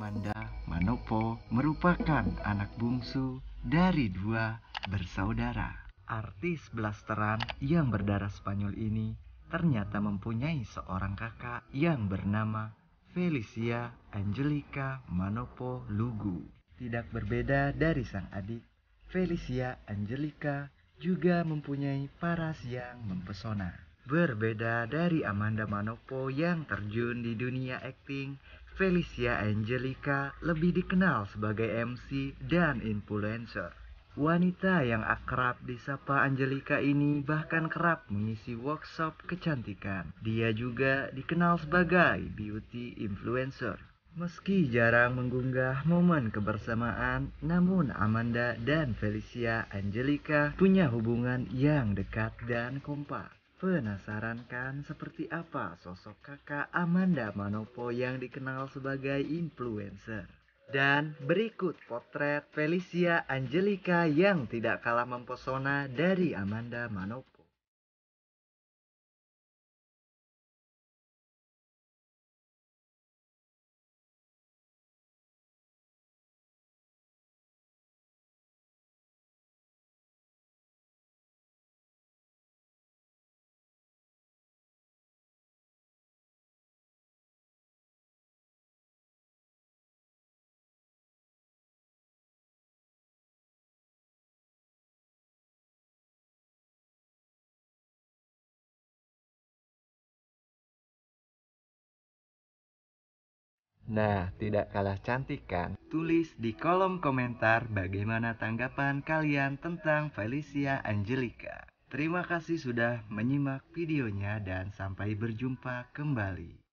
Manda Manopo merupakan anak bungsu dari dua bersaudara. Artis blasteran yang berdarah Spanyol ini ternyata mempunyai seorang kakak yang bernama Felicia Angelica Manopo Lugu. Tidak berbeda dari sang adik, Felicia Angelica juga mempunyai paras yang mempesona. Berbeda dari Amanda Manopo yang terjun di dunia akting Felicia Angelica lebih dikenal sebagai MC dan influencer. Wanita yang akrab disapa Angelica ini bahkan kerap mengisi workshop kecantikan. Dia juga dikenal sebagai beauty influencer. Meski jarang mengunggah momen kebersamaan, namun Amanda dan Felicia Angelica punya hubungan yang dekat dan kompak. Penasaran kan seperti apa sosok kakak Amanda Manopo yang dikenal sebagai influencer? Dan berikut potret Felicia Angelica yang tidak kalah mempesona dari Amanda Manopo. Nah, tidak kalah cantik kan? Tulis di kolom komentar bagaimana tanggapan kalian tentang Felicia Angelica. Terima kasih sudah menyimak videonya dan sampai berjumpa kembali.